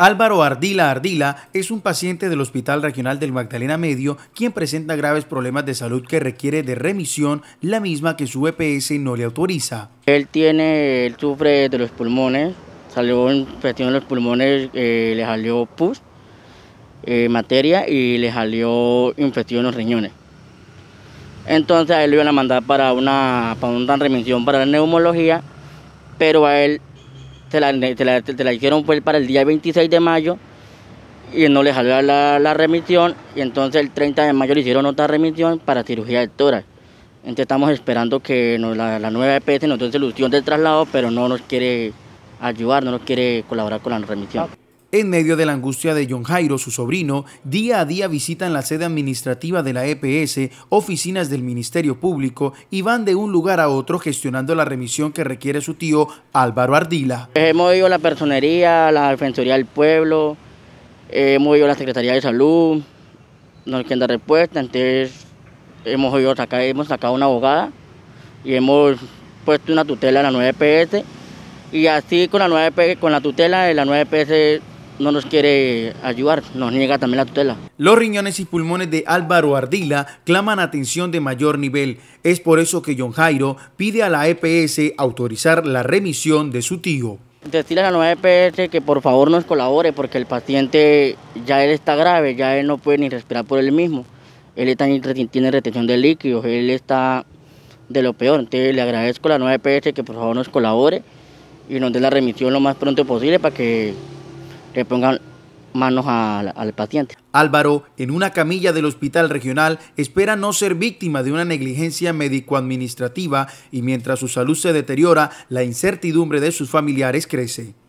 Álvaro Ardila Ardila es un paciente del Hospital Regional del Magdalena Medio quien presenta graves problemas de salud que requiere de remisión, la misma que su EPS no le autoriza. Él tiene, él sufre de los pulmones, salió infección en los pulmones, eh, le salió pus, eh, materia y le salió infección en los riñones. Entonces a él lo iban a mandar para una, para una remisión para la neumología, pero a él te la, hicieron pues para el día 26 de mayo y no le salió la, remisión y entonces el 30 de mayo le hicieron otra remisión para cirugía de tórax. Entonces estamos esperando que la, nueva EPS nos dé solución del traslado, pero no nos quiere ayudar, no nos quiere colaborar con la remisión. En medio de la angustia de John Jairo, su sobrino, día a día visitan la sede administrativa de la EPS, oficinas del Ministerio Público y van de un lugar a otro gestionando la remisión que requiere su tío Álvaro Ardila. Eh, hemos oído a la personería, a la Defensoría del Pueblo, eh, hemos ido a la Secretaría de Salud, no hay quien respuesta, entonces hemos, ido sacar, hemos sacado una abogada y hemos puesto una tutela en la 9 e ps y así con la, 9 e con la tutela de la 9 e ps no nos quiere ayudar, nos niega también la tutela. Los riñones y pulmones de Álvaro Ardila claman atención de mayor nivel. Es por eso que John Jairo pide a la EPS autorizar la remisión de su tío. Decirle a la nueva EPS que por favor nos colabore porque el paciente ya él está grave, ya él no puede ni respirar por él mismo. Él está, tiene retención de líquidos, él está de lo peor. Entonces le agradezco a la nueva EPS que por favor nos colabore y nos dé la remisión lo más pronto posible para que que pongan manos al, al paciente. Álvaro, en una camilla del hospital regional, espera no ser víctima de una negligencia médico-administrativa y mientras su salud se deteriora, la incertidumbre de sus familiares crece.